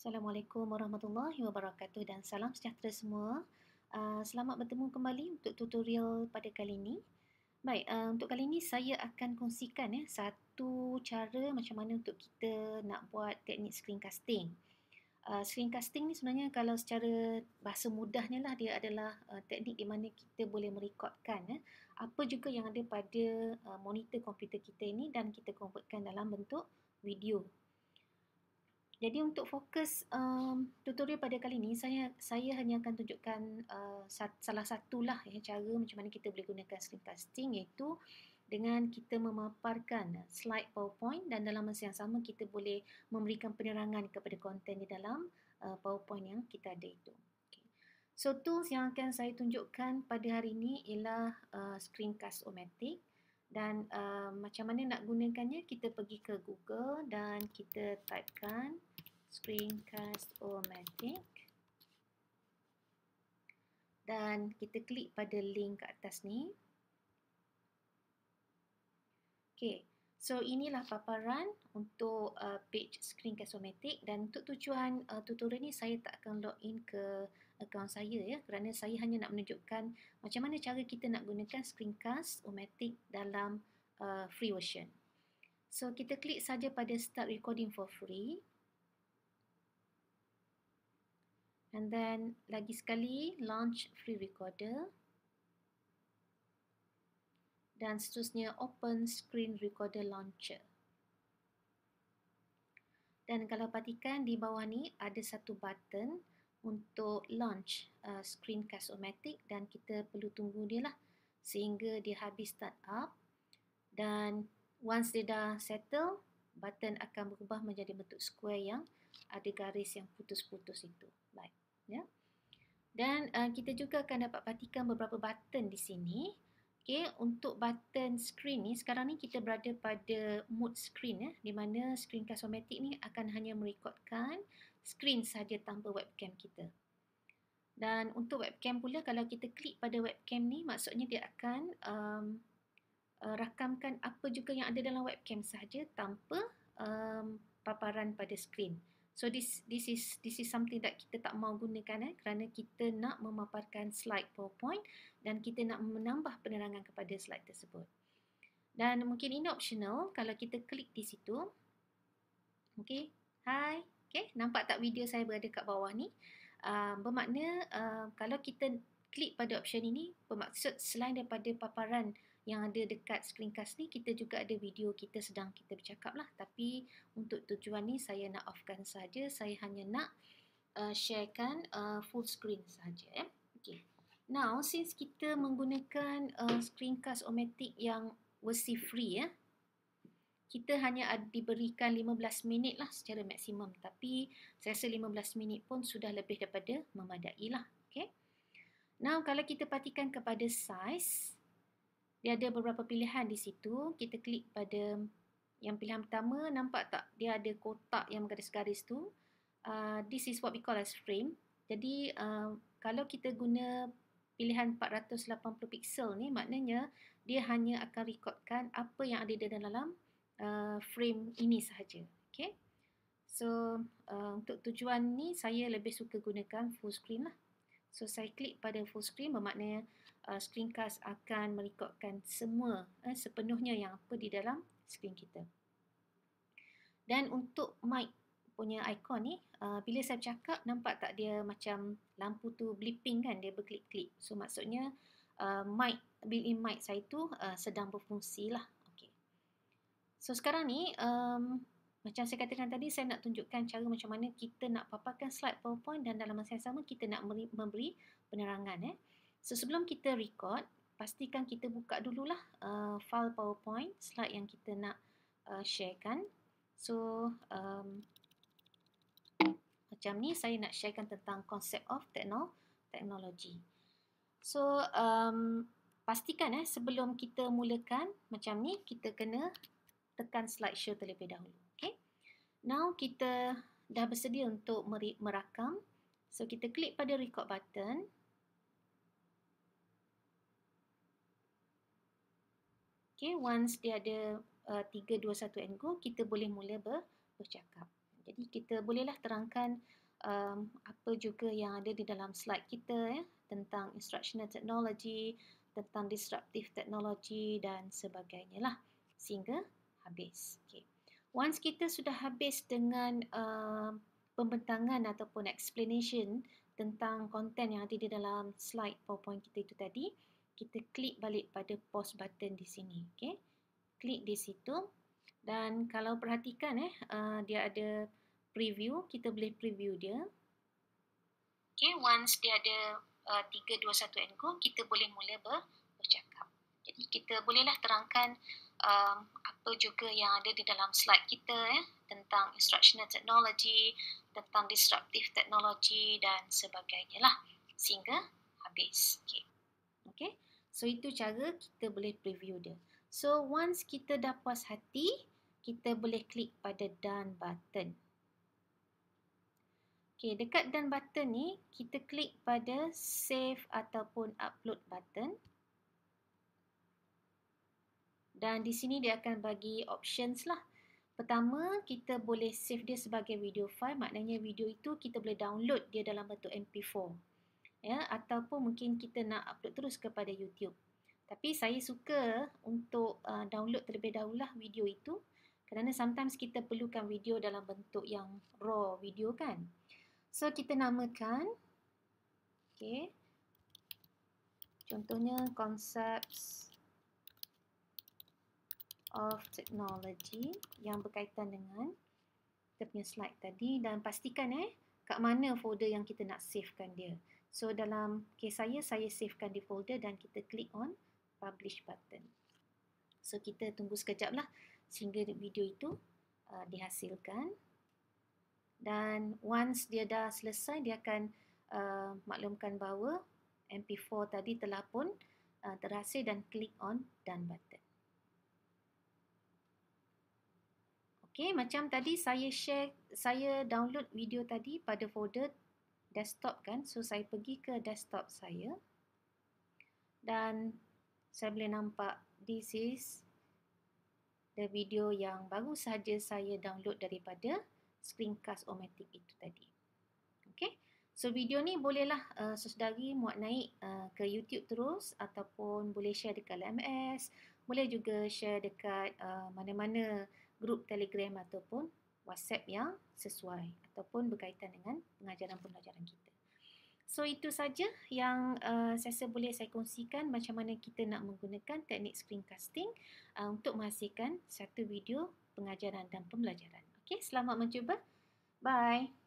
Assalamualaikum warahmatullahi wabarakatuh dan salam sejahtera semua. Ah, selamat bertemu kembali untuk tutorial pada kali ini. Baik, ah, untuk kali ini saya akan kongsikan eh, satu cara macam mana untuk kita nak buat teknik screen casting. Ah, screen casting ni sebenarnya kalau secara bahasa mudahnya lah dia adalah teknik di mana kita boleh merekodkan eh, apa juga yang ada pada monitor komputer kita ini dan kita convertkan dalam bentuk video jadi untuk fokus um, tutorial pada kali ini, saya saya hanya akan tunjukkan uh, salah lah yang cara macam mana kita boleh gunakan screen casting iaitu dengan kita memaparkan slide PowerPoint dan dalam masa yang sama kita boleh memberikan penerangan kepada konten di dalam uh, PowerPoint yang kita ada itu. Okay. So tools yang akan saya tunjukkan pada hari ini ialah uh, screencast omatic dan uh, macam mana nak gunakannya kita pergi ke Google dan kita typekan screencast O-Matic dan kita klik pada link kat atas ni Okay, so inilah paparan untuk uh, page screencast O-Matic dan untuk tujuan uh, tutorial ni saya tak akan log in ke akaun saya ya kerana saya hanya nak menunjukkan macam mana cara kita nak gunakan screencast O-Matic dalam uh, free version So kita klik saja pada start recording for free. and then lagi sekali launch free recorder dan seterusnya open screen recorder launcher dan kalau perhatikan di bawah ni ada satu button untuk launch uh, screencast automatic dan kita perlu tunggu dia lah sehingga dia habis start up dan once dia dah settle button akan berubah menjadi bentuk square yang ada garis yang putus-putus itu. Baik. Like ya. Dan uh, kita juga akan dapat perhatikan beberapa button di sini. Okey, untuk button screen ni sekarang ni kita berada pada mode screen ya, di mana screen kosmetik ni akan hanya merekodkan screen saja tanpa webcam kita. Dan untuk webcam pula kalau kita klik pada webcam ni maksudnya dia akan um, uh, rakamkan apa juga yang ada dalam webcam saja tanpa um, paparan pada screen. So this this is this is something that kita tak mau gunakan eh kerana kita nak memaparkan slide PowerPoint dan kita nak menambah penerangan kepada slide tersebut. Dan mungkin ini optional kalau kita klik di situ. Okay, hai, Okay, nampak tak video saya berada kat bawah ni? Uh, bermakna uh, kalau kita klik pada option ini, bermaksud selain daripada paparan yang ada dekat screencast ni kita juga ada video kita sedang kita bercakap lah tapi untuk tujuan ni saya nak offkan saja saya hanya nak uh, sharekan uh, full screen saja eh. Okay. Now since kita menggunakan uh, screencast Omatic yang versi free ya. Eh, kita hanya diberikan 15 minit lah secara maksimum tapi saya rasa 15 minit pun sudah lebih daripada memadai lah. Okay. Now kalau kita patikan kepada size dia ada beberapa pilihan di situ. Kita klik pada yang pilihan pertama, nampak tak dia ada kotak yang garis-garis tu. Uh, this is what we call as frame. Jadi uh, kalau kita guna pilihan 480 pixel ni maknanya dia hanya akan rekodkan apa yang ada di dalam uh, frame ini sahaja. Okay. So uh, untuk tujuan ni saya lebih suka gunakan full screen lah. So saya klik pada full screen bermakna uh, screencast akan merekodkan semua eh, sepenuhnya yang apa di dalam screen kita. Dan untuk mic punya ikon ni, uh, bila saya cakap nampak tak dia macam lampu tu blipping kan, dia berklik-klik. So maksudnya uh, mic, built-in mic saya tu uh, sedang berfungsi lah. Okay. So sekarang ni, um, macam saya katakan tadi, saya nak tunjukkan cara macam mana kita nak paparkan slide PowerPoint dan dalam masa yang sama kita nak memberi, memberi penerangan. Eh. So, sebelum kita record, pastikan kita buka dululah uh, file PowerPoint slide yang kita nak uh, sharekan. So, um, macam ni saya nak sharekan tentang konsep of teknologi. So, um, pastikan eh, sebelum kita mulakan macam ni, kita kena tekan slide show terlebih dahulu. Now kita dah bersedia untuk merakam. So kita klik pada record button. Okay, once dia ada uh, 3, 2, 1 and go, kita boleh mula ber, bercakap. Jadi kita bolehlah terangkan um, apa juga yang ada di dalam slide kita eh, tentang instructional technology, tentang disruptive technology dan sebagainya lah sehingga habis. Okay. Once kita sudah habis dengan uh, pembentangan ataupun explanation tentang konten yang ada di dalam slide PowerPoint kita itu tadi, kita klik balik pada pause button di sini. Okay. Klik di situ dan kalau perhatikan eh, uh, dia ada preview, kita boleh preview dia. Okay, once dia ada uh, 321 and go, kita boleh mula ber- bercakap. Jadi kita bolehlah terangkan um, atau juga yang ada di dalam slide kita eh, tentang instructional technology, tentang disruptive technology dan sebagainya lah. Sehingga habis. Okay. okay. So itu cara kita boleh preview dia. So once kita dah puas hati, kita boleh klik pada done button. Okay, dekat done button ni, kita klik pada save ataupun upload button dan di sini dia akan bagi options lah. Pertama, kita boleh save dia sebagai video file, maknanya video itu kita boleh download dia dalam bentuk MP4. Ya, ataupun mungkin kita nak upload terus kepada YouTube. Tapi saya suka untuk uh, download terlebih dahulu lah video itu kerana sometimes kita perlukan video dalam bentuk yang raw video kan. So kita namakan okay, Contohnya concepts of technology yang berkaitan dengan kita punya slide tadi dan pastikan eh kat mana folder yang kita nak savekan dia. So dalam kes saya, saya savekan di folder dan kita klik on publish button. So kita tunggu sekejap lah sehingga video itu uh, dihasilkan. Dan once dia dah selesai, dia akan uh, maklumkan bahawa MP4 tadi telah pun uh, terhasil dan klik on done button. Okay, macam tadi saya share, saya download video tadi pada folder desktop kan. So, saya pergi ke desktop saya. Dan saya boleh nampak this is the video yang baru saja saya download daripada screencast o itu tadi. Okay, So, video ni bolehlah uh, sesedari muat naik uh, ke YouTube terus ataupun boleh share dekat LMS. Boleh juga share dekat uh, mana-mana uh, grup telegram ataupun whatsapp yang sesuai ataupun berkaitan dengan pengajaran-pengajaran kita. So itu saja yang uh, saya rasa boleh saya kongsikan macam mana kita nak menggunakan teknik screencasting uh, untuk menghasilkan satu video pengajaran dan pembelajaran. Okey, selamat mencuba. Bye.